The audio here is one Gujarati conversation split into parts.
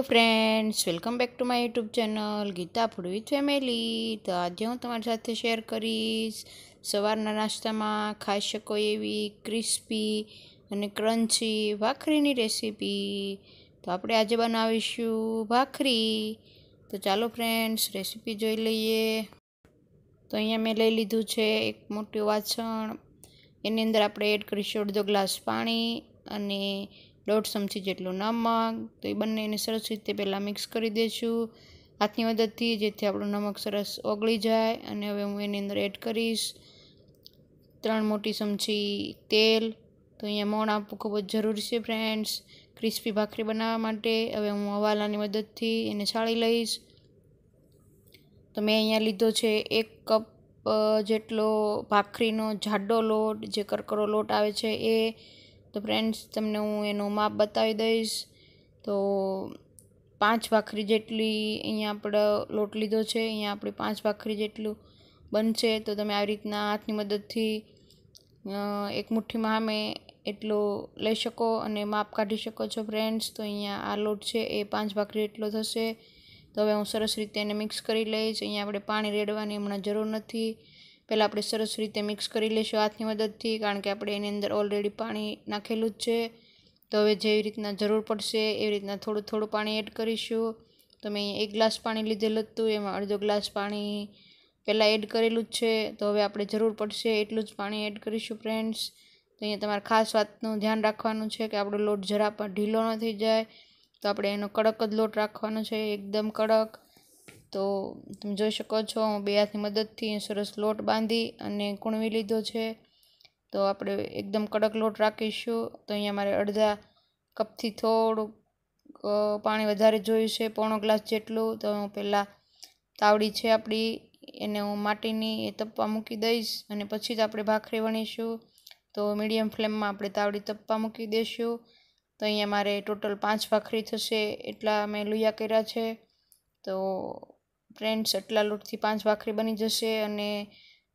hello friends welcome back to my YouTube channel Geeta food with family તો આજે હું તમારી સાથે શેર કરીશ સવારના નાસ્તામાં ખાઈ શકો એવી ક્રિસ્પી અને ક્રન્ચી ભાખરીની રેસીપી તો આપણે આજે બનાવીશું ભાખરી તો ચાલો ફ્રેન્ડ્સ રેસીપી જોઈ લઈએ તો અહીંયા મેં લઈ લીધું છે એક મોટું વાસણ એની અંદર આપણે એડ કરીશું અડધો ગ્લાસ પાણી અને દોઢ ચમચી જેટલું નમક તો એ બંને એને સરસ રીતે પહેલાં મિક્સ કરી દઈશું હાથની મદદથી જેથી આપણું નમક સરસ ઓગળી જાય અને હવે હું એની અંદર એડ કરીશ ત્રણ મોટી ચમચી તેલ તો અહીંયા મોણ આપવું ખૂબ જ જરૂરી છે ફ્રેન્ડ્સ ક્રિસ્પી ભાખરી બનાવવા માટે હવે હું હવાલાની મદદથી એને છાળી લઈશ તો મેં અહીંયા લીધો છે એક કપ જેટલો ભાખરીનો જાડો લોટ જે કરકરો લોટ આવે છે એ તો ફ્રેન્ડ્સ તમને હું એનું માપ બતાવી દઈશ તો પાંચ ભાખરી જેટલી અહીંયા આપણે લોટ લીધો છે અહીંયા આપણી પાંચ ભાખરી જેટલું બનશે તો તમે આવી રીતના હાથની મદદથી એક મુઠ્ઠીમાં અમે એટલો લઈ શકો અને માપ કાઢી શકો છો ફ્રેન્ડ્સ તો અહીંયા આ લોટ છે એ પાંચ ભાખરી એટલો થશે તો હવે હું સરસ રીતે એને મિક્સ કરી લઈશ અહીંયા આપણે પાણી રેડવાની હમણાં જરૂર નથી પહેલાં આપણે સરસ રીતે મિક્સ કરી લઈશું હાથની મદદથી કારણ કે આપણે એની અંદર ઓલરેડી પાણી નાખેલું જ છે તો હવે જેવી રીતના જરૂર પડશે એવી રીતના થોડું થોડું પાણી એડ કરીશું તો મેં એક ગ્લાસ પાણી લીધેલું હતું એમાં અડધો ગ્લાસ પાણી પહેલાં એડ કરેલું જ છે તો હવે આપણે જરૂર પડશે એટલું જ પાણી એડ કરીશું ફ્રેન્ડ્સ તો અહીંયા તમારે ખાસ વાતનું ધ્યાન રાખવાનું છે કે આપણો લોટ જરા પણ ઢીલો ન થઈ જાય તો આપણે એનો કડક જ લોટ રાખવાનો છે એકદમ કડક તો તમે જોઈ શકો છો હું બે હાથની મદદથી સરસ લોટ બાંધી અને કૂણવી લીધો છે તો આપણે એકદમ કડક લોટ રાખીશું તો અહીંયા મારે અડધા કપથી થોડુંક પાણી વધારે જોયું છે પોણો ગ્લાસ જેટલું તો હું પહેલાં તાવડી છે આપણી એને હું માટીની એ તપવા મૂકી દઈશ અને પછી જ આપણે ભાખરી વણીશું તો મીડિયમ ફ્લેમમાં આપણે તાવડી તપવા મૂકી દઈશું તો અહીંયા મારે ટોટલ પાંચ ભાખરી થશે એટલા મેં લુયા કર્યા છે તો ફ્રેન્ડ્સ એટલા લોટથી પાંચ ભાખરી બની જશે અને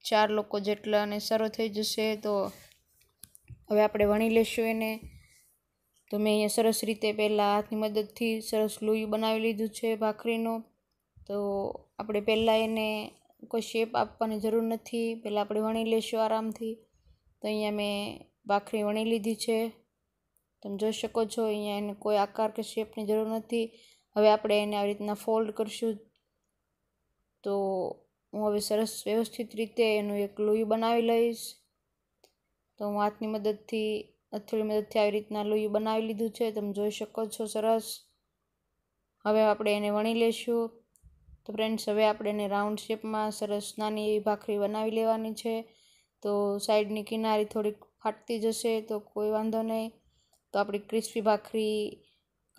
ચાર લોકો જેટલા અને સારો થઈ જશે તો હવે આપણે વણી લઈશું એને તો મેં અહીંયા સરસ રીતે પહેલાં હાથની મદદથી સરસ લોયું બનાવી લીધું છે ભાખરીનો તો આપણે પહેલાં એને કોઈ શેપ આપવાની જરૂર નથી પહેલાં આપણે વણી લઈશું આરામથી તો અહીંયા મેં ભાખરી વણી લીધી છે તમે જોઈ શકો છો અહીંયા એને કોઈ આકાર કે શેપની જરૂર નથી હવે આપણે એને આવી રીતના ફોલ્ડ કરીશું તો હું હવે સરસ વ્યવસ્થિત રીતે એનું એક લોહી બનાવી લઈશ તો હું હાથની મદદથી હથેળી મદદથી આવી રીતના લોહી બનાવી લીધું છે તમે જોઈ શકો છો સરસ હવે આપણે એને વણી લઈશું તો ફ્રેન્ડ્સ હવે આપણે એને રાઉન્ડ શેપમાં સરસ નાની એવી ભાખરી બનાવી લેવાની છે તો સાઈડની કિનારી થોડીક ફાટતી જશે તો કોઈ વાંધો નહીં તો આપણી ક્રિસ્પી ભાખરી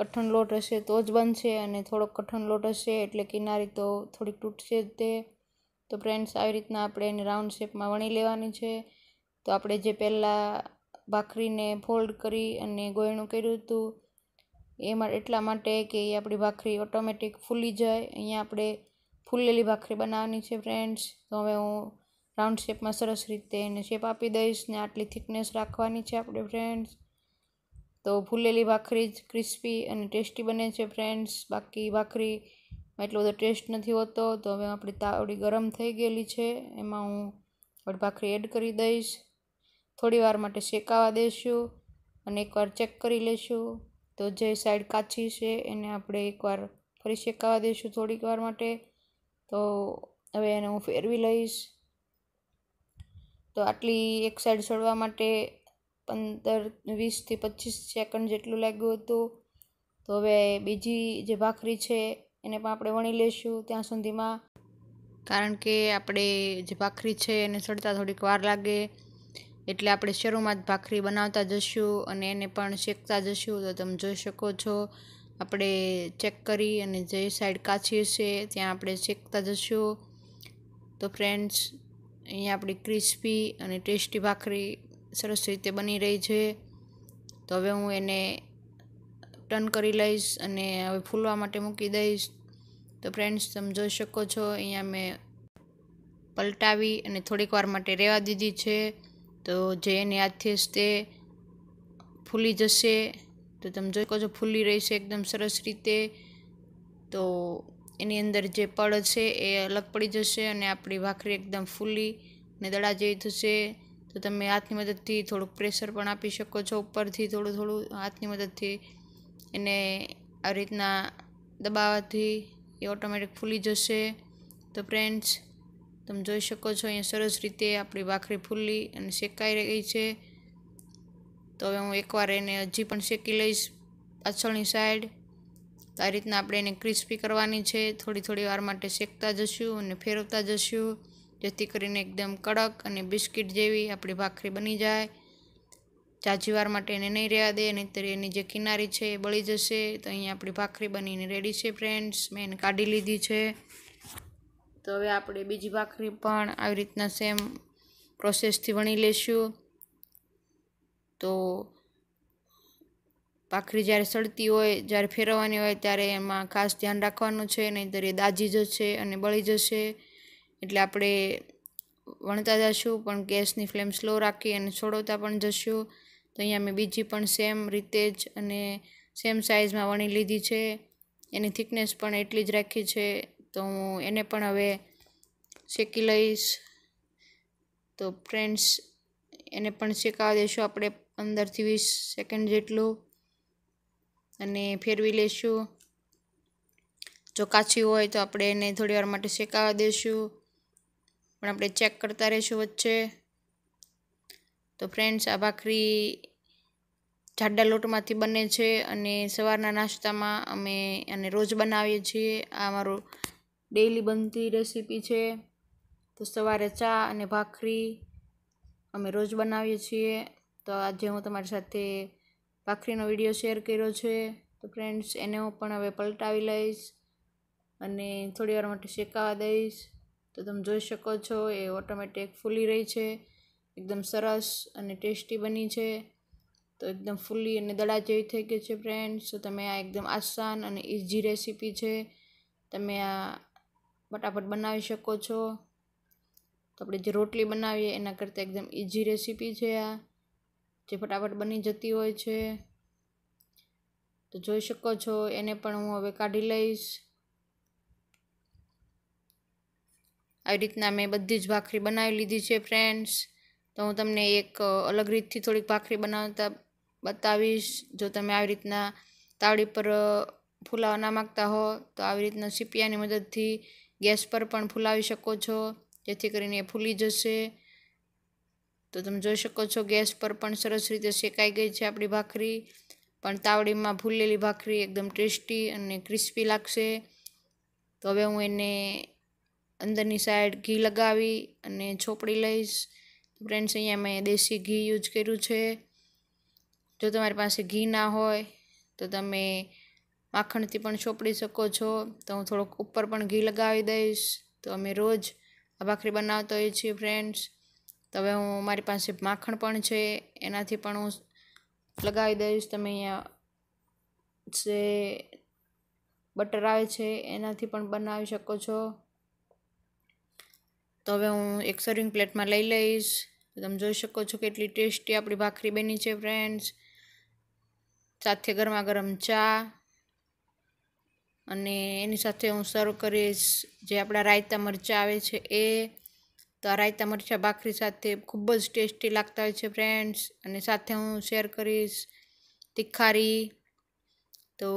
કઠણ લોટ હશે તો જ બનશે અને થોડોક કઠણ લોટ હશે એટલે કિનારી તો થોડીક તૂટશે જ તે તો ફ્રેન્ડ્સ આવી રીતના આપણે એને રાઉન્ડ શેપમાં વણી લેવાની છે તો આપણે જે પહેલાં ભાખરીને ફોલ્ડ કરી અને ગોયણું કર્યું હતું એમાં એટલા માટે કે એ આપણી ભાખરી ઓટોમેટિક ફૂલી જાય અહીંયા આપણે ફૂલેલી ભાખરી બનાવવાની છે ફ્રેન્ડ્સ તો હવે હું રાઉન્ડ શેપમાં સરસ રીતે એને શેપ આપી દઈશ ને આટલી થિકનેસ રાખવાની છે આપણે ફ્રેન્ડ્સ તો ભૂલેલી ભાખરી જ ક્રિસ્પી અને ટેસ્ટી બને છે ફ્રેન્ડ્સ બાકી ભાખરી એટલો બધો ટેસ્ટ નથી હોતો તો હવે આપણી તાવડી ગરમ થઈ ગયેલી છે એમાં હું વડ ભાખરી એડ કરી દઈશ થોડી વાર માટે શેકાવા દઈશું અને એકવાર ચેક કરી લઈશું તો જે સાઈડ કાચી છે એને આપણે એકવાર ફરી શેકાવા દઈશું થોડીક વાર માટે તો હવે એને હું ફેરવી લઈશ તો આટલી એક સાઈડ સળવા માટે પંદર વીસથી પચીસ સેકન્ડ જેટલું લાગ્યું હતું તો હવે બીજી જે ભાખરી છે એને પણ આપણે વણી લઈશું ત્યાં સુધીમાં કારણ કે આપણે જે ભાખરી છે એને ચડતા થોડીક વાર લાગે એટલે આપણે શરૂમાં જ ભાખરી બનાવતા જશું અને એને પણ શેકતા જશું તો તમે જોઈ શકો છો આપણે ચેક કરી અને જે સાઈડ કાચી હશે ત્યાં આપણે શેકતા જશું તો ફ્રેન્ડ્સ અહીંયા આપણી ક્રિસ્પી અને ટેસ્ટી ભાખરી સરસ રીતે બની રહી છે તો હવે હું એને ટર્ન કરી લઈશ અને હવે ફૂલવા માટે મૂકી દઈશ તો ફ્રેન્ડ્સ તમે જોઈ શકો છો અહીંયા મેં પલટાવી અને થોડીક વાર માટે રહેવા દીધી છે તો જે એની હાથથી તે ફૂલી જશે તો તમે જોઈ શકો છો ફૂલી રહેશે એકદમ સરસ રીતે તો એની અંદર જે પળ છે એ અલગ પડી જશે અને આપણી ભાખરી એકદમ ફૂલી અને દડા જેવી થશે તો તમે હાથની મદદથી થોડુંક પ્રેશર પણ આપી શકો છો ઉપરથી થોડું થોડું હાથની મદદથી એને આ રીતના દબાવવાથી એ ઓટોમેટિક ફૂલી જશે તો ફ્રેન્ડ્સ તમે જોઈ શકો છો અહીંયા સરસ રીતે આપણી ભાખરી ફૂલી અને શેકાઈ રહી છે તો હવે હું એકવાર એને હજી પણ શેકી લઈશ પાછળની સાઈડ તો આ રીતના આપણે એને ક્રિસ્પી કરવાની છે થોડી થોડી વાર માટે શેકતા જશું અને ફેરવતા જશું જેથી કરીને એકદમ કડક અને બિસ્કિટ જેવી આપણી ભાખરી બની જાય જાજીવાર માટે એને નહીં રહેવા દે નહીંતર એની જે કિનારી છે એ બળી જશે તો અહીં આપણી ભાખરી બનીને રેડી છે ફ્રેન્ડ્સ મેં એને કાઢી લીધી છે તો હવે આપણે બીજી ભાખરી પણ આવી રીતના સેમ પ્રોસેસથી વણી લેશું તો ભાખરી જ્યારે સડતી હોય જ્યારે ફેરવવાની હોય ત્યારે એમાં ખાસ ધ્યાન રાખવાનું છે નહીંતર એ દાજી જશે અને બળી જશે એટલે આપણે વણતા જશું પણ ગેસની ફ્લેમ સ્લો રાખી અને છોડવતા પણ જશું તો અહીંયા મેં બીજી પણ સેમ રીતે જ અને સેમ સાઇઝમાં વણી લીધી છે એની થિકનેસ પણ એટલી જ રાખી છે તો હું એને પણ હવે શેકી લઈશ તો ફ્રેન્ડ્સ એને પણ શેકાવી દઈશું આપણે પંદરથી વીસ સેકન્ડ જેટલું અને ફેરવી લેશું જો કાચી હોય તો આપણે એને થોડી વાર માટે શેકાવા દઈશું પણ આપણે ચેક કરતા રહીશું વચ્ચે તો ફ્રેન્ડ્સ આ ભાખરી જાડા લોટમાંથી બને છે અને સવારના નાસ્તામાં અમે એને રોજ બનાવીએ છીએ આ મારો ડેઈલી બનતી રેસીપી છે તો સવારે ચા અને ભાખરી અમે રોજ બનાવીએ છીએ તો આજે હું તમારી સાથે ભાખરીનો વિડીયો શેર કર્યો છે તો ફ્રેન્ડ્સ એને હું પણ હવે પલટાવી લઈશ અને થોડી વાર માટે શેકાવા દઈશ તો તમે જોઈ શકો છો એ ઓટોમેટિક ફૂલી રહી છે એકદમ સરસ અને ટેસ્ટી બની છે તો એકદમ ફૂલી અને દડા જેવી થઈ ગઈ છે ફ્રેન્ડ્સ તો તમે આ એકદમ આસાન અને ઇઝી રેસીપી છે તમે આ ફટાફટ બનાવી શકો છો તો આપણે જે રોટલી બનાવીએ એના કરતાં એકદમ ઇઝી રેસીપી છે આ જે ફટાફટ બની જતી હોય છે તો જોઈ શકો છો એને પણ હું હવે કાઢી લઈશ આવી રીતના મેં બધી જ ભાખરી બનાવી લીધી છે ફ્રેન્ડ્સ તો હું તમને એક અલગ રીતથી થોડીક ભાખરી બનાવતા બતાવીશ જો તમે આવી રીતના તાવડી પર ફૂલાવા ના માગતા હો તો આવી રીતના સીપિયાની મદદથી ગેસ પર પણ ફૂલાવી શકો છો જેથી કરીને એ ફૂલી જશે તો તમે જોઈ શકો છો ગેસ પર પણ સરસ રીતે શેકાઈ ગઈ છે આપણી ભાખરી પણ તાવડીમાં ફૂલેલી ભાખરી એકદમ ટેસ્ટી અને ક્રિસ્પી લાગશે તો હવે હું એને અંદરની સાઈડ ઘી લગાવી અને છોપડી લઈશ ફ્રેન્ડ્સ અહીંયા મેં દેશી ઘી યુઝ કર્યું છે જો તમારી પાસે ઘી ના હોય તો તમે માખણથી પણ છોપડી શકો છો તો હું થોડોક ઉપર પણ ઘી લગાવી દઈશ તો અમે રોજ આ ભાખરી બનાવતા હોઈએ છીએ ફ્રેન્ડ્સ તો હવે હું મારી પાસે માખણ પણ છે એનાથી પણ હું લગાવી દઈશ તમે અહીંયા જે બટર આવે છે એનાથી પણ બનાવી શકો છો તો હવે હું એક સર્વિંગ પ્લેટમાં લઈ લઈશ તમે જોઈ શકો છો કેટલી ટેસ્ટી આપણી ભાખરી બની છે ફ્રેન્ડ્સ સાથે ગરમા ગરમ ચા અને એની સાથે હું સર્વ કરીશ જે આપણા રાયતા મરચાં આવે છે એ તો આ રાયતા મરચાં ભાખરી સાથે ખૂબ જ ટેસ્ટી લાગતા હોય છે ફ્રેન્ડ્સ અને સાથે હું શેર કરીશ તિખારી તો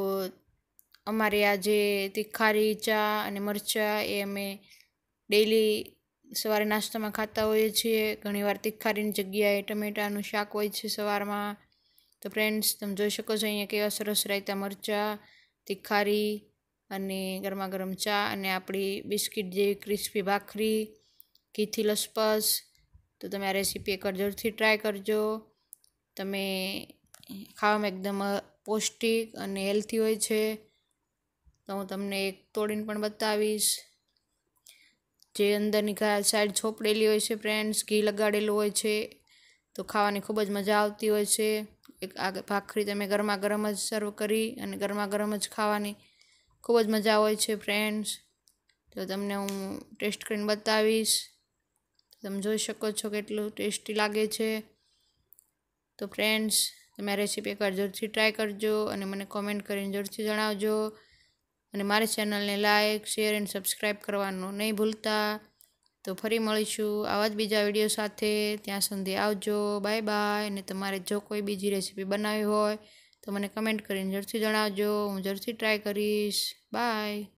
અમારી આ જે તિખારી ચા અને મરચાં એ અમે ડેલી સવારે નાસ્તામાં ખાતા હોઈએ છીએ ઘણીવાર તીખારીની જગ્યાએ ટમેટાનું શાક હોય છે સવારમાં તો ફ્રેન્ડ્સ તમે જોઈ શકો છો અહીંયા કેવા સરસ રાયતા મરચાં તીખારી અને ગરમા ગરમ ચા અને આપણી બિસ્કિટ જેવી ક્રિસ્પી ભાખરી ઘીથી લસપસ તો તમે આ રેસીપી એક જરૂરથી ટ્રાય કરજો તમે ખાવામાં એકદમ પૌષ્ટિક અને હેલ્થી હોય છે તો હું તમને એક તોડીને પણ બતાવીશ જે અંદરની સાઈડ છોપડેલી હોય છે ફ્રેન્ડ્સ ઘી લગાડેલું હોય છે તો ખાવાની ખૂબ જ મજા આવતી હોય છે એક આ ભાખરી તમે ગરમા ગરમ જ સર્વ કરી અને ગરમા ગરમ જ ખાવાની ખૂબ જ મજા હોય છે ફ્રેન્ડ્સ તો તમને હું ટેસ્ટ કરીને બતાવીશ તમે જોઈ શકો છો કેટલું ટેસ્ટી લાગે છે તો ફ્રેન્ડ્સ તમે આ રેસીપી એકવાર જરૂરથી ટ્રાય કરજો અને મને કોમેન્ટ કરીને જરૂરથી જણાવજો અને મારી ચેનલને લાઇક શેર એન્ડ સબસ્ક્રાઈબ કરવાનું નહીં ભૂલતા તો ફરી મળીશું આવા જ બીજા વિડીયો સાથે ત્યાં સુધી આવજો બાય બાય અને તમારે જો કોઈ બીજી રેસીપી બનાવી હોય તો મને કમેન્ટ કરીને જરૂરથી જણાવજો હું જરૂરથી ટ્રાય કરીશ બાય